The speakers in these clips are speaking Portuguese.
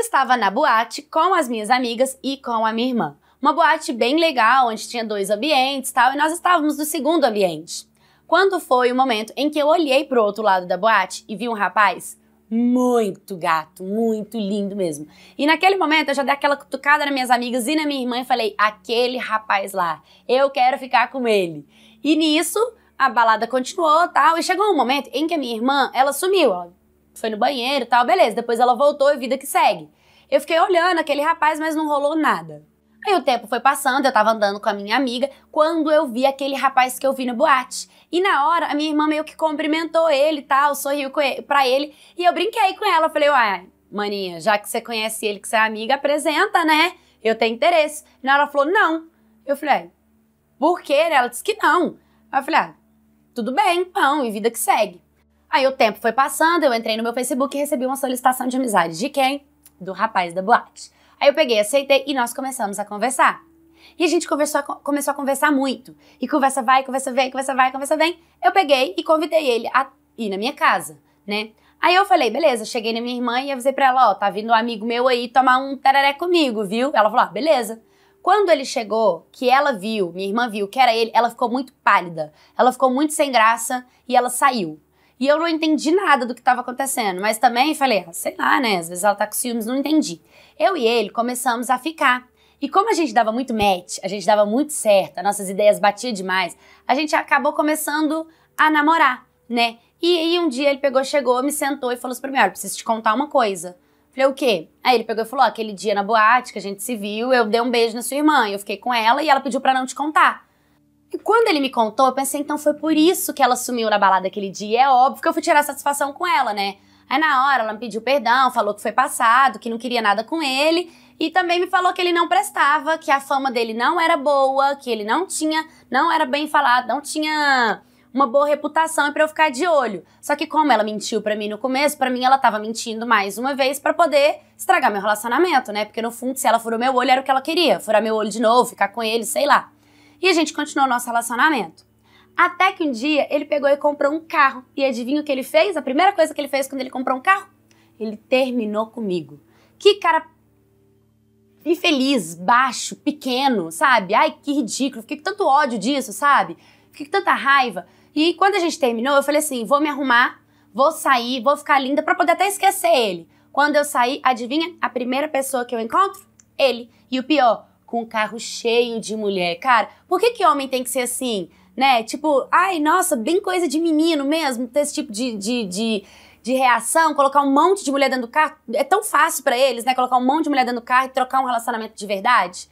Eu estava na boate com as minhas amigas e com a minha irmã. Uma boate bem legal, onde tinha dois ambientes tal, e nós estávamos no segundo ambiente. Quando foi o momento em que eu olhei pro outro lado da boate e vi um rapaz muito gato, muito lindo mesmo. E naquele momento eu já dei aquela cutucada nas minhas amigas e na minha irmã e falei: aquele rapaz lá, eu quero ficar com ele. E nisso a balada continuou tal, e chegou um momento em que a minha irmã ela sumiu, ela foi no banheiro e tal, beleza. Depois ela voltou e vida que segue. Eu fiquei olhando aquele rapaz, mas não rolou nada. Aí o tempo foi passando, eu tava andando com a minha amiga, quando eu vi aquele rapaz que eu vi no boate. E na hora, a minha irmã meio que cumprimentou ele e tal, sorriu para pra ele. E eu brinquei com ela, falei, uai, maninha, já que você conhece ele, que você é amiga, apresenta, né? Eu tenho interesse. E na hora ela falou, não. Eu falei, por quê? Né? Ela disse que não. Aí eu falei, ah, tudo bem, pão, então, e vida que segue. Aí o tempo foi passando, eu entrei no meu Facebook e recebi uma solicitação de amizade. De quem? Do rapaz da boate. Aí eu peguei, aceitei e nós começamos a conversar. E a gente conversou, começou a conversar muito. E conversa vai, conversa vem, conversa vai, conversa vem. Eu peguei e convidei ele a ir na minha casa, né? Aí eu falei, beleza, cheguei na minha irmã e avisei pra ela, ó, tá vindo um amigo meu aí tomar um tararé comigo, viu? Ela falou, ah, beleza. Quando ele chegou, que ela viu, minha irmã viu que era ele, ela ficou muito pálida, ela ficou muito sem graça e ela saiu. E eu não entendi nada do que estava acontecendo, mas também falei, ah, sei lá, né? Às vezes ela tá com ciúmes, não entendi. Eu e ele começamos a ficar. E como a gente dava muito match, a gente dava muito certo, nossas ideias batiam demais, a gente acabou começando a namorar, né? E, e um dia ele pegou, chegou, me sentou e falou assim pra mim, olha, preciso te contar uma coisa. Falei, o quê? Aí ele pegou e falou, aquele dia na boate que a gente se viu, eu dei um beijo na sua irmã, eu fiquei com ela e ela pediu para não te contar. E quando ele me contou, eu pensei, então foi por isso que ela sumiu na balada aquele dia. É óbvio que eu fui tirar satisfação com ela, né? Aí na hora ela me pediu perdão, falou que foi passado, que não queria nada com ele. E também me falou que ele não prestava, que a fama dele não era boa, que ele não tinha, não era bem falado, não tinha uma boa reputação e para eu ficar de olho. Só que como ela mentiu para mim no começo, para mim ela tava mentindo mais uma vez para poder estragar meu relacionamento, né? Porque no fundo, se ela furou meu olho, era o que ela queria, furar meu olho de novo, ficar com ele, sei lá. E a gente continuou nosso relacionamento. Até que um dia ele pegou e comprou um carro. E adivinha o que ele fez? A primeira coisa que ele fez quando ele comprou um carro? Ele terminou comigo. Que cara infeliz, baixo, pequeno, sabe? Ai, que ridículo. Fiquei com tanto ódio disso, sabe? Fiquei com tanta raiva. E quando a gente terminou, eu falei assim: vou me arrumar, vou sair, vou ficar linda para poder até esquecer ele. Quando eu saí, adivinha? A primeira pessoa que eu encontro? Ele. E o pior, com um carro cheio de mulher. Cara, por que, que homem tem que ser assim? Né? Tipo, ai, nossa, bem coisa de menino mesmo, ter esse tipo de, de, de de reação, colocar um monte de mulher dentro do carro. É tão fácil para eles, né? Colocar um monte de mulher dentro do carro e trocar um relacionamento de verdade.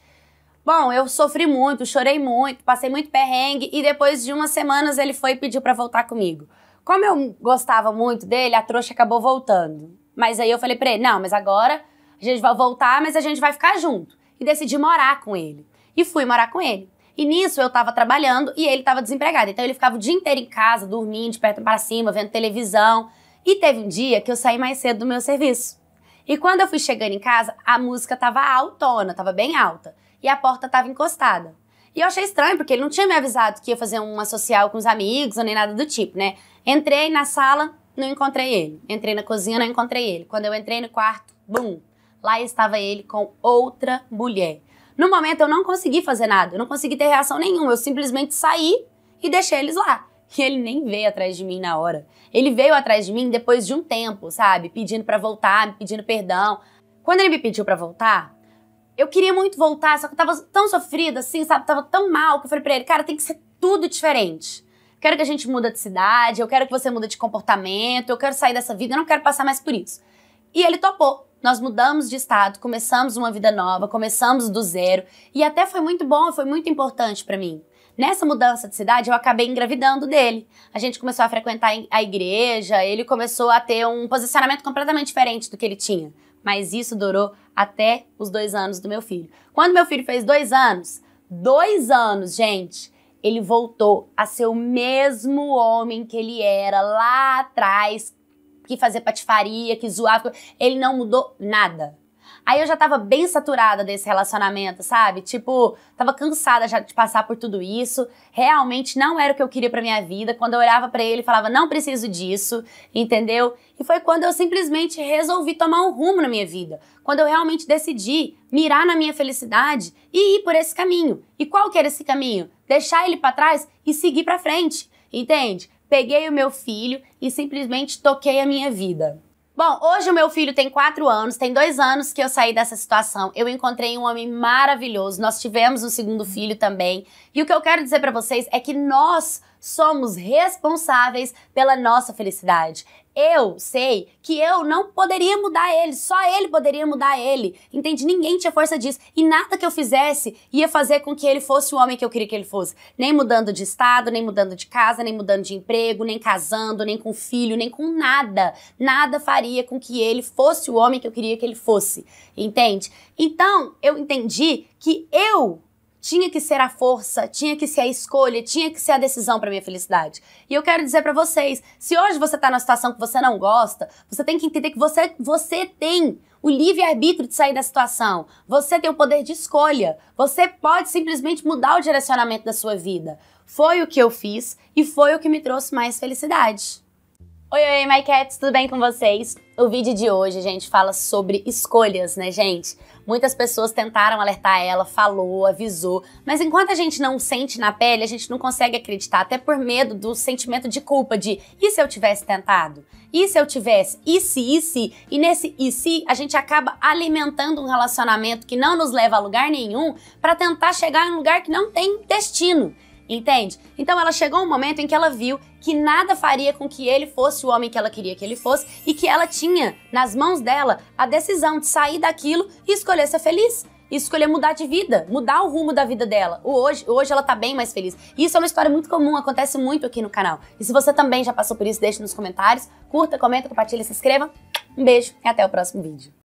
Bom, eu sofri muito, chorei muito, passei muito perrengue e depois de umas semanas ele foi e pediu para voltar comigo. Como eu gostava muito dele, a trouxa acabou voltando. Mas aí eu falei pra ele: não, mas agora a gente vai voltar, mas a gente vai ficar junto e decidi morar com ele. E fui morar com ele. E nisso eu estava trabalhando e ele estava desempregado. Então ele ficava o dia inteiro em casa, dormindo de perto para cima, vendo televisão. E teve um dia que eu saí mais cedo do meu serviço. E quando eu fui chegando em casa, a música tava altona, tava bem alta. E a porta tava encostada. E eu achei estranho, porque ele não tinha me avisado que ia fazer uma social com os amigos ou nem nada do tipo, né? Entrei na sala, não encontrei ele. Entrei na cozinha, não encontrei ele. Quando eu entrei no quarto, bum, lá estava ele com outra mulher. No momento eu não consegui fazer nada, eu não consegui ter reação nenhuma, eu simplesmente saí e deixei eles lá. E ele nem veio atrás de mim na hora. Ele veio atrás de mim depois de um tempo, sabe? Pedindo para voltar, me pedindo perdão. Quando ele me pediu para voltar, eu queria muito voltar, só que eu tava tão sofrida assim, sabe? Tava tão mal que eu falei pra ele, cara, tem que ser tudo diferente. quero que a gente muda de cidade, eu quero que você muda de comportamento, eu quero sair dessa vida, eu não quero passar mais por isso. E ele topou nós mudamos de estado, começamos uma vida nova, começamos do zero e até foi muito bom, foi muito importante para mim. Nessa mudança de cidade, eu acabei engravidando dele. A gente começou a frequentar a igreja, ele começou a ter um posicionamento completamente diferente do que ele tinha. Mas isso durou até os dois anos do meu filho. Quando meu filho fez dois anos, dois anos, gente, ele voltou a ser o mesmo homem que ele era lá atrás, que fazer patifaria, que zoar, Ele não mudou nada. Aí eu já tava bem saturada desse relacionamento, sabe? Tipo, tava cansada já de passar por tudo isso. Realmente não era o que eu queria pra minha vida. Quando eu olhava para ele, falava, não preciso disso, entendeu? E foi quando eu simplesmente resolvi tomar um rumo na minha vida. Quando eu realmente decidi mirar na minha felicidade e ir por esse caminho. E qual que era esse caminho? Deixar ele para trás e seguir para frente, entende? peguei o meu filho e simplesmente toquei a minha vida. Bom, hoje o meu filho tem 4 anos, tem dois anos que eu saí dessa situação. Eu encontrei um homem maravilhoso, nós tivemos um segundo filho também. E o que eu quero dizer para vocês é que nós somos responsáveis pela nossa felicidade. Eu sei que eu não poderia mudar ele, só ele poderia mudar ele. Entende? Ninguém tinha força disso. E nada que eu fizesse ia fazer com que ele fosse o homem que eu queria que ele fosse. Nem mudando de estado, nem mudando de casa, nem mudando de emprego, nem casando, nem com filho, nem com nada. Nada faria com que ele fosse o homem que eu queria que ele fosse. Entende? Então, eu entendi que eu tinha que ser a força, tinha que ser a escolha, tinha que ser a decisão para minha felicidade. E eu quero dizer para vocês, se hoje você tá numa situação que você não gosta, você tem que entender que você você tem o livre-arbítrio de sair da situação. Você tem o poder de escolha. Você pode simplesmente mudar o direcionamento da sua vida. Foi o que eu fiz e foi o que me trouxe mais felicidade. Oi, oi, my cats, tudo bem com vocês? O vídeo de hoje, gente, fala sobre escolhas, né, gente? Muitas pessoas tentaram alertar ela, falou, avisou, mas enquanto a gente não sente na pele, a gente não consegue acreditar, até por medo do sentimento de culpa de e se eu tivesse tentado? E se eu tivesse? E se, e se? E nesse e se, a gente acaba alimentando um relacionamento que não nos leva a lugar nenhum para tentar chegar em um lugar que não tem destino. Entende? Então ela chegou um momento em que ela viu que nada faria com que ele fosse o homem que ela queria que ele fosse e que ela tinha nas mãos dela a decisão de sair daquilo e escolher ser feliz. E escolher mudar de vida, mudar o rumo da vida dela. O hoje, hoje ela tá bem mais feliz. isso é uma história muito comum, acontece muito aqui no canal. E se você também já passou por isso, deixe nos comentários, curta, comenta, compartilha, se inscreva. Um beijo e até o próximo vídeo.